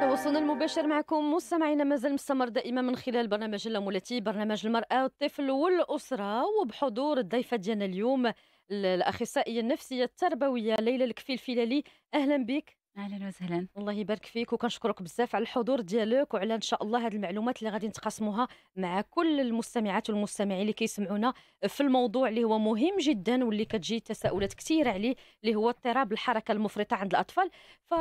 تواصلنا المباشر معكم مستمعينا مازال مستمر دائما من خلال برنامج اللامولاتي برنامج المرأة والطفل والأسرة وبحضور الضيفة ديالنا اليوم الأخصائية النفسية التربوية ليلى الكفيل فيلالي أهلا بك اهلا وسهلا الله يبارك فيك وكنشكرك بزاف على الحضور ديالك وعلى ان شاء الله هذه المعلومات اللي غادي نتقاسموها مع كل المستمعات والمستمعين اللي كيسمعونا في الموضوع اللي هو مهم جدا واللي كتجي تساؤلات كثيره عليه اللي هو اضطراب الحركه المفرطه عند الاطفال ف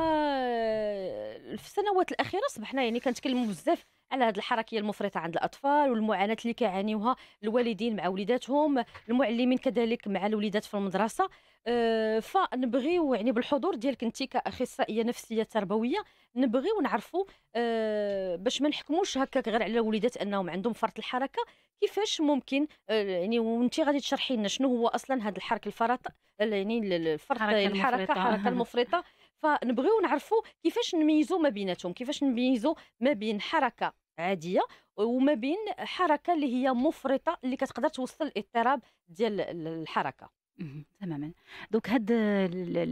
في السنوات الاخيره صبحنا يعني كنتكلموا بزاف على هذه الحركيه المفرطه عند الاطفال والمعاناه اللي كيعانيوها الوالدين مع وليداتهم المعلمين كذلك مع الوليدات في المدرسه آه، فنبغيو يعني بالحضور ديالك انت كاخصائيه نفسيه تربويه نبغيو نعرفوا آه، باش ما نحكموش هكاك غير على الوليدات انهم عندهم فرط الحركه كيفاش ممكن آه، يعني وانت غادي تشرحي لنا شنو هو اصلا هذا الحركه الفرط يعني الفرط الحركه المفرطه, الحركة المفرطة فنبغيو نعرفوا كيفاش نميزوا ما بيناتهم كيفاش نميزوا ما بين حركه عاديه وما بين حركه اللي هي مفرطه اللي كتقدر توصل الاضطراب ديال الحركه تماما دونك هاد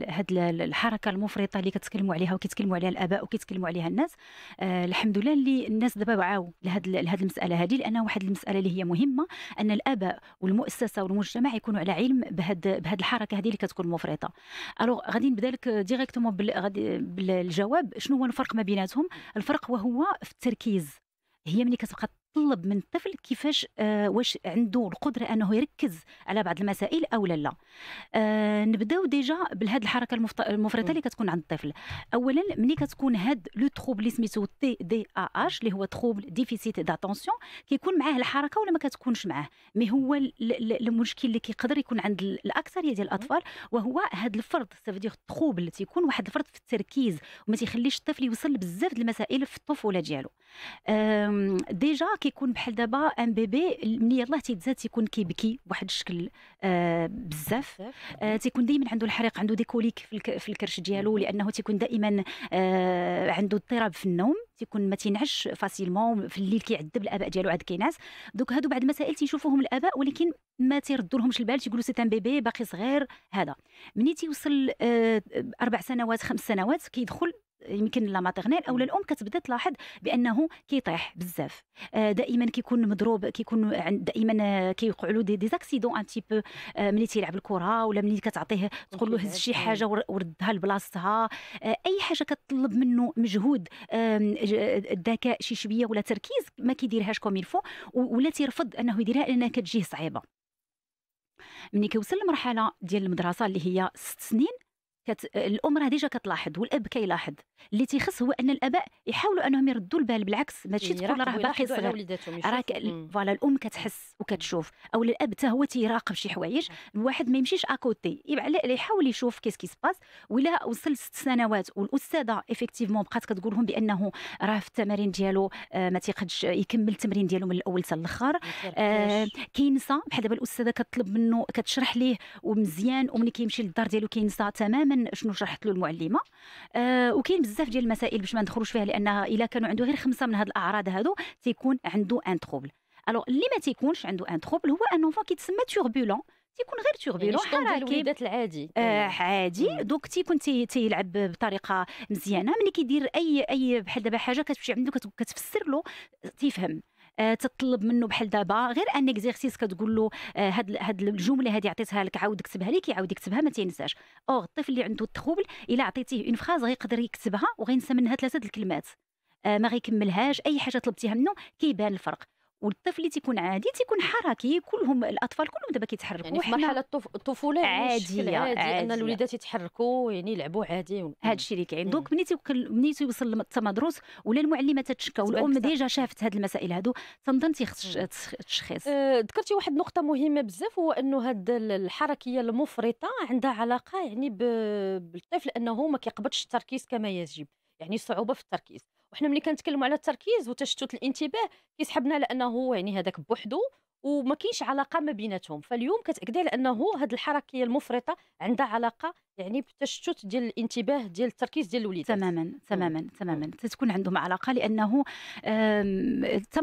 هاد الحركه المفرطه اللي كتكلموا عليها وكيتكلموا عليها الاباء وكيتكلموا عليها الناس آه الحمد لله اللي الناس دابا وعاو لهاد لهاد المساله هذه لان واحد المساله اللي هي مهمه ان الاباء والمؤسسه والمجتمع يكونوا على علم بهاد بهاد الحركه هذه اللي كتكون مفرطه الو غادي نبدا لك ديريكتومون بالجواب شنو هو الفرق ما بيناتهم الفرق وهو في التركيز هي ملي كتبقى يتطلب من الطفل كيفاش آه واش عنده القدره انه يركز على بعض المسائل او لا لا آه نبداو ديجا بهذه الحركه المفرطه اللي كتكون عند الطفل اولا ملي كتكون هاد لو تروبل اللي سميتو تي دي ا اش اللي هو تروبل ديفيسيت داتونسيون كيكون معاه الحركه ولا ما كتكونش معاه مي هو المشكل اللي كيقدر يكون عند الاكثريه ديال الاطفال وهو هاد الفرض سافيدير تروبل تيكون واحد الفرض في التركيز وما تيخليش الطفل يوصل بزاف د المسائل في الطفوله ديالو ديجا كي كيكون بحال دابا ان بيبي من يلاه تيتزاد تيكون كيبكي بواحد الشكل آه بزاف آه تيكون دائما عنده الحريق عنده دي كوليك في, الكرش ديالو لانه تيكون دائما آه عنده اضطراب في النوم تيكون ما تينعش فاسيلمون في الليل كيعذب الاباء ديالو عاد كينعس دوك هادو بعد مسائل تيشوفوهم الاباء ولكن ما تيردوا لهمش البال تيقولوا سي ان بيبي باقي صغير هذا ملي تيوصل آه، اربع سنوات خمس سنوات كيدخل يمكن لا ماتيرنيل او الام كتبدا تلاحظ بانه كيطيح بزاف آه، دائما كيكون مضروب كيكون دائما آه، كيوقعوا له دي ديزاكسيدون ان آه، تي بو ملي تيلعب الكره ولا ملي كتعطيه تقول له هز شي حاجه وردها لبلاصتها اي حاجه كتطلب منه مجهود الذكاء شي شويه ولا تركيز ما كيديرهاش كوم الفو ولا تيرفض انه يديرها لانها كتجيه صعيبه ملي كيوصل لمرحله ديال المدرسه اللي هي ست سنين كت... الام راه ديجا كتلاحظ والاب كيلاحظ اللي تيخص هو ان الاباء يحاولوا انهم يردوا البال بالعكس ماشي يعني تقول راه باقي صغير راك فوالا الام كتحس وكتشوف او الاب حتى هو تيراقب شي حوايج الواحد ما يمشيش اكوتي يحاول يشوف كيس كيس باس ولا وصل ست سنوات والاستاذه ايفيكتيفمون بقات كتقول لهم بانه راه في التمارين ديالو آه، ما تيقدش يكمل التمرين ديالو من الاول حتى الاخر كينسى آه، بحال دابا الاستاذه كتطلب منه كتشرح ليه ومزيان وملي كيمشي للدار ديالو كينسى تماما شنو شرحت له المعلمه آه، وكاين بزاف ديال المسائل باش ما ندخلوش فيها لانها الا كانوا عنده غير خمسه من هاد الاعراض هادو تيكون عنده ان تروبل الوغ اللي ما تيكونش عنده ان تروبل هو ان اونفون كيتسمى توربولون تيكون غير توربولون يعني حركي العادي آه أيوة. عادي دوك تيكون تي تيلعب بطريقه مزيانه ملي كيدير اي اي بحال دابا حاجه كتمشي عنده كتفسر له تيفهم آه، تطلب منه بحال دابا غير ان اكزيرسيس كتقول له آه، هاد هاد الجمله هذه عطيتها لك عاود كتبها لي كيعاود يكتبها ما تنساش او الطفل اللي عنده التخوبل الا عطيتيه اون فراز غيقدر يكتبها وغينسى منها ثلاثه الكلمات آه، ما غيكملهاش اي حاجه طلبتيها منه كيبان الفرق والطفل اللي تيكون عادي تيكون حركي كلهم الاطفال كلهم دابا كيتحركوا يعني في مرحله الطفوله عاديه عادي, عادي ان الوليدات يتحركوا يعني يلعبوا عادي هذا الشيء اللي كاين دونك ملي ملي تيوصل المدروس ولا المعلمه تتشكى والام ديجا شافت هذه المسائل هادو تنظن تيخص التشخيص آه، ذكرتي واحد النقطه مهمه بزاف هو انه هذه الحركيه المفرطه عندها علاقه يعني بالطفل انه ما كيقبضش التركيز كما يجب يعني صعوبه في التركيز وحنا ملي كنتكلموا على التركيز وتشتت الانتباه كيسحبنا لانه يعني هذاك بوحدو وما كاينش علاقه ما بيناتهم فاليوم كتاكد على انه هذه الحركيه المفرطه عندها علاقه يعني بالتشتت ديال الانتباه ديال التركيز ديال الوليدات تماما إمم، تماما إمم. تماما تتكون عندهم علاقه لانه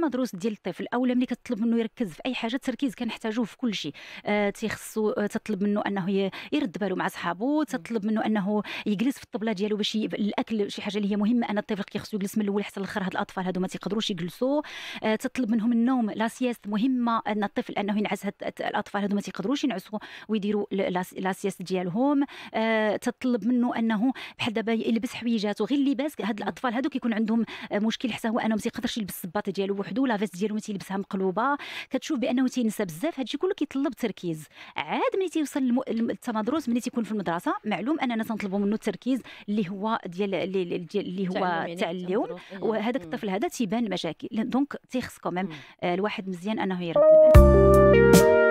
دروس ديال الطفل اولا ملي كتطلب منه يركز في اي حاجه التركيز كنحتاجوه في كل شيء آه، تيخصو آه، تطلب منه انه يرد باله مع صحابو إمم. تطلب منه انه يجلس في الطبله ديالو باش الاكل شي حاجه اللي هي مهمه ان الطفل كيخصو يجلس من الاول حتى الاخر هاد الاطفال هادو ما تيقدروش يجلسوا آه، تطلب منهم النوم لا سياست مهمه ان الطفل انه ينعس الاطفال هذو ما تيقدروش ينعسوا ويديروا لاسياس ديالهم أه تطلب منه انه بحال دابا يلبس حويجاته غير اللباس هاد الاطفال هذو كيكون عندهم مشكل حتى هو انه ما تيقدرش يلبس الصباط ديالو وحده لافيست ديالو تيلبسها مقلوبه كتشوف بانه تينسى بزاف هادشي كله كيطلب تركيز عاد ملي تيوصل التمدرس ملي تيكون في المدرسه معلوم اننا تنطلبوا منه التركيز اللي هو ديال اللي هو تاع اليوم وهذاك الطفل هذا تيبان مشاكل دونك تيخصكم آه، الواحد مزيان انه يرد Thank you.